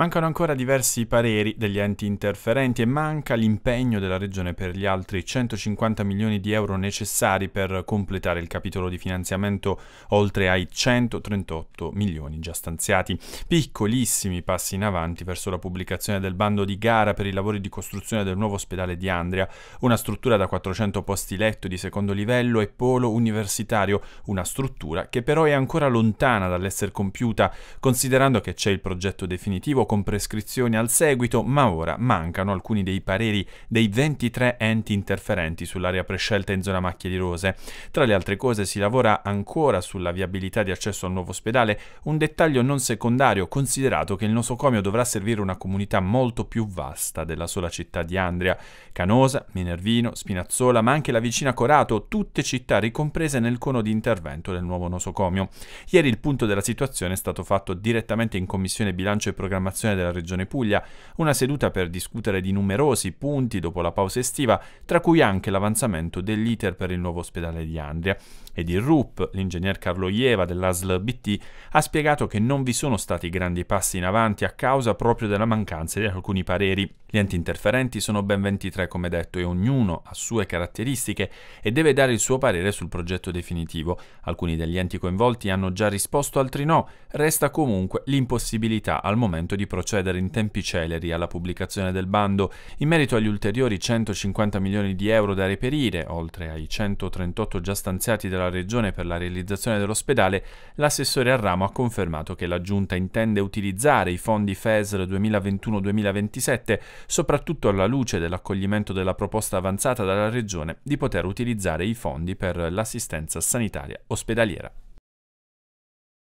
Mancano ancora diversi pareri degli enti interferenti e manca l'impegno della Regione per gli altri 150 milioni di euro necessari per completare il capitolo di finanziamento oltre ai 138 milioni già stanziati. Piccolissimi passi in avanti verso la pubblicazione del bando di gara per i lavori di costruzione del nuovo ospedale di Andria, una struttura da 400 posti letto di secondo livello e polo universitario, una struttura che però è ancora lontana dall'essere compiuta, considerando che c'è il progetto definitivo con prescrizioni al seguito, ma ora mancano alcuni dei pareri dei 23 enti interferenti sull'area prescelta in zona macchie di rose. Tra le altre cose si lavora ancora sulla viabilità di accesso al nuovo ospedale, un dettaglio non secondario considerato che il nosocomio dovrà servire una comunità molto più vasta della sola città di Andria, Canosa, Minervino, Spinazzola, ma anche la vicina Corato, tutte città ricomprese nel cono di intervento del nuovo nosocomio. Ieri il punto della situazione è stato fatto direttamente in Commissione Bilancio e Programmazione delegazione della Regione Puglia, una seduta per discutere di numerosi punti dopo la pausa estiva, tra cui anche l'avanzamento dell'iter per il nuovo ospedale di Andria. Ed il RUP, l'ingegner Carlo Ieva dell'ASL BT, ha spiegato che non vi sono stati grandi passi in avanti a causa proprio della mancanza di alcuni pareri gli enti interferenti sono ben 23 come detto e ognuno ha sue caratteristiche e deve dare il suo parere sul progetto definitivo. Alcuni degli enti coinvolti hanno già risposto, altri no. Resta comunque l'impossibilità al momento di procedere in tempi celeri alla pubblicazione del bando. In merito agli ulteriori 150 milioni di euro da reperire, oltre ai 138 già stanziati dalla Regione per la realizzazione dell'ospedale, l'assessore Arramo ha confermato che la Giunta intende utilizzare i fondi FESR 2021-2027 soprattutto alla luce dell'accoglimento della proposta avanzata dalla Regione di poter utilizzare i fondi per l'assistenza sanitaria ospedaliera.